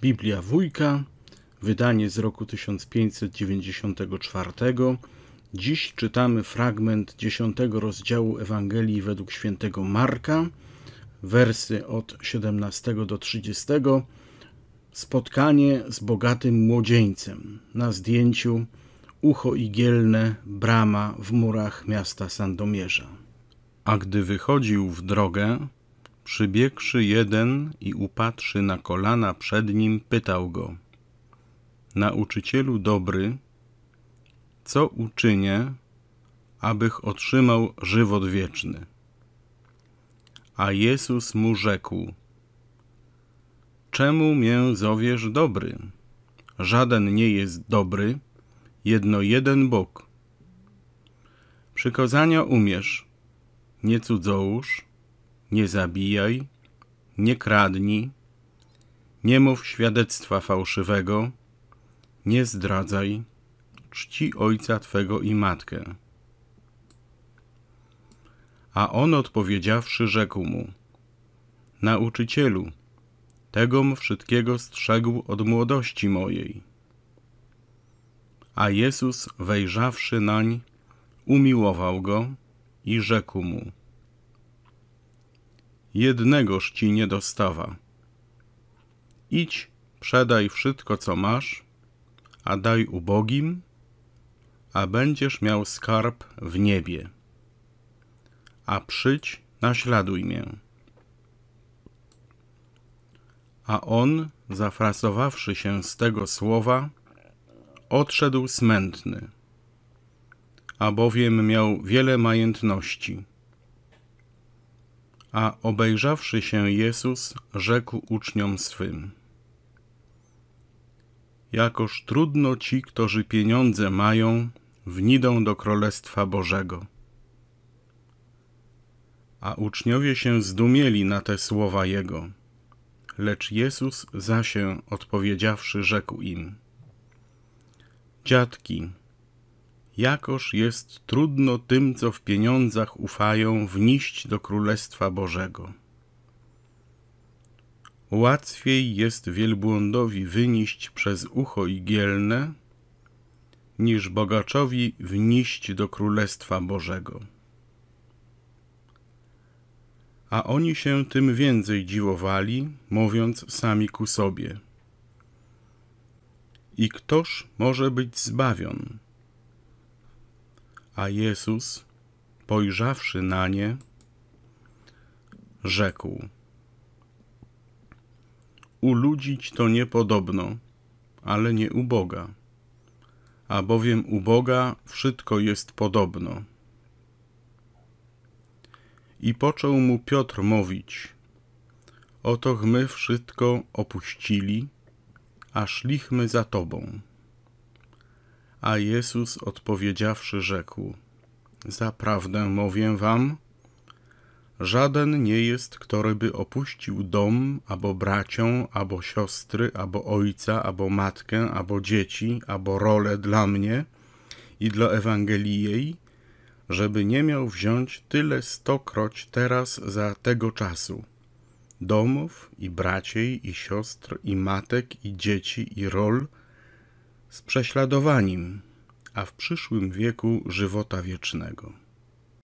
Biblia Wójka, wydanie z roku 1594. Dziś czytamy fragment dziesiątego rozdziału Ewangelii według świętego Marka, wersy od 17 do 30. Spotkanie z bogatym młodzieńcem na zdjęciu Ucho igielne, brama w murach miasta Sandomierza. A gdy wychodził w drogę, Przybiegszy jeden i upatrzy na kolana przed nim, pytał go: Nauczycielu dobry, co uczynię, abych otrzymał żywot wieczny? A Jezus mu rzekł: Czemu mię zowiesz dobry? Żaden nie jest dobry, jedno jeden Bóg. Przykazania umiesz, nie cudzołóż, nie zabijaj, nie kradnij, nie mów świadectwa fałszywego, nie zdradzaj, czci ojca twego i matkę. A on odpowiedziawszy, rzekł mu: Nauczycielu, tego tegom wszystkiego strzegł od młodości mojej. A Jezus, wejrzawszy nań, umiłował go i rzekł mu: jednegoż ci nie dostawa. Idź, przedaj wszystko, co masz, a daj ubogim, a będziesz miał skarb w niebie. A przyjdź, naśladuj mię. A on, zafrasowawszy się z tego słowa, odszedł smętny, a bowiem miał wiele majątności. A obejrzawszy się Jezus, rzekł uczniom swym: Jakoż trudno ci, którzy pieniądze mają, wnidą do Królestwa Bożego. A uczniowie się zdumieli na te słowa Jego. Lecz Jezus się odpowiedziawszy, rzekł im: Dziadki, jakoż jest trudno tym, co w pieniądzach ufają, wnieść do Królestwa Bożego. Łatwiej jest wielbłądowi wynieść przez ucho igielne, niż bogaczowi wnieść do Królestwa Bożego. A oni się tym więcej dziwowali, mówiąc sami ku sobie. I ktoż może być zbawion? A Jezus, pojrzawszy na nie, rzekł: Uludzić to niepodobno, ale nie u Boga, bowiem u Boga wszystko jest podobno. I począł mu Piotr mówić: Otoch my wszystko opuścili, a szlichmy za Tobą. A Jezus odpowiedziawszy rzekł: Zaprawdę mówię wam, żaden nie jest, któryby opuścił dom, albo bracią, albo siostry, albo ojca, albo matkę, albo dzieci, albo rolę dla mnie i dla Ewangelii jej, żeby nie miał wziąć tyle stokroć teraz za tego czasu. Domów i braciej, i siostr, i matek, i dzieci, i rol – z prześladowaniem, a w przyszłym wieku żywota wiecznego.